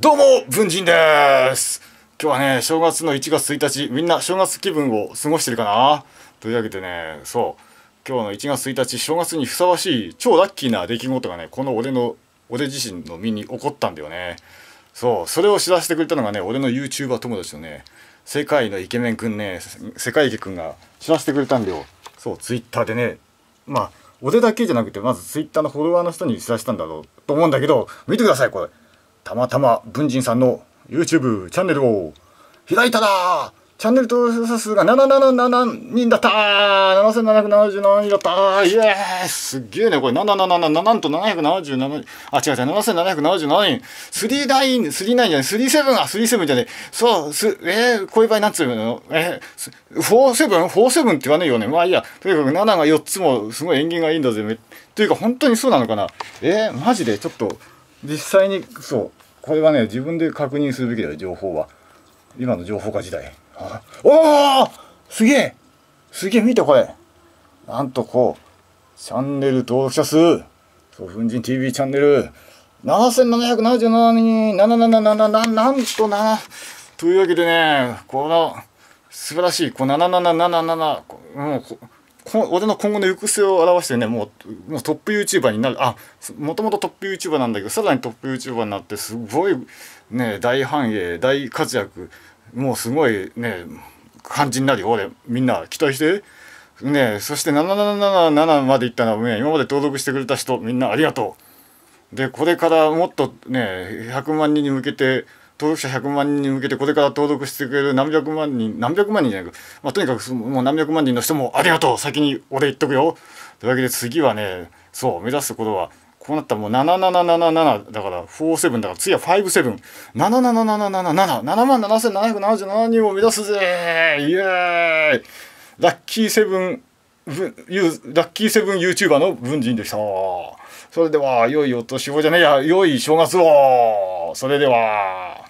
どうも文人です今日はね正月の1月1日みんな正月気分を過ごしてるかなというわけでねそう今日の1月1日正月にふさわしい超ラッキーな出来事がねこの俺の俺自身の身に起こったんだよねそうそれを知らせてくれたのがね俺の YouTuber 友達のね世界のイケメンくんね世界池くんが知らせてくれたんだよそう Twitter でねまあ俺だけじゃなくてまず Twitter のフォロワーの人に知らせたんだろうと思うんだけど見てくださいこれたまたま文人さんの YouTube チャンネルを開いたらチャンネル登録者数が777人だったー !7777 人だったーイエーイすっげえね、これ7777なと777人。あ、違う違う、7777人。3ダイン、3 9インじゃない、37、あ、37じゃない。そう、す、えー、こういう場合なんつうのえー、47?47 47って言わないよね。まあいいや。とにかく7が4つもすごい縁起がいいんだぜ。というか本当にそうなのかなえー、マジでちょっと。実際にそうこれはね自分で確認するべきだよ情報は今の情報化時代おおすげえすげえ見てこれなんとこうチャンネル登録者数そう粉塵 TV チャンネル7777人777なんとなというわけでねこの素晴らしいこう7777うこう俺の今後の行く末を表してねもうもうトップ YouTuber になるあもともとトップ YouTuber なんだけどさらにトップ YouTuber になってすごいね大繁栄大活躍もうすごいね感じになるよ俺みんな期待してねそして7777までいったのは、ね、今まで登録してくれた人みんなありがとうでこれからもっとね100万人に向けて登録者100万人に向けてこれから登録してくれる何百万人何百万人じゃなく、まあ、とにかくもう何百万人の人もありがとう先に俺言っとくよというわけで次はねそう目指すところはこうなったらもう7777だから47だから次は57777777 7万7777人を目指すぜイエイラッキーセブンラッキーセブン YouTuber の文人でした。それでは、良いお年をじゃねえや、良い正月をそれでは。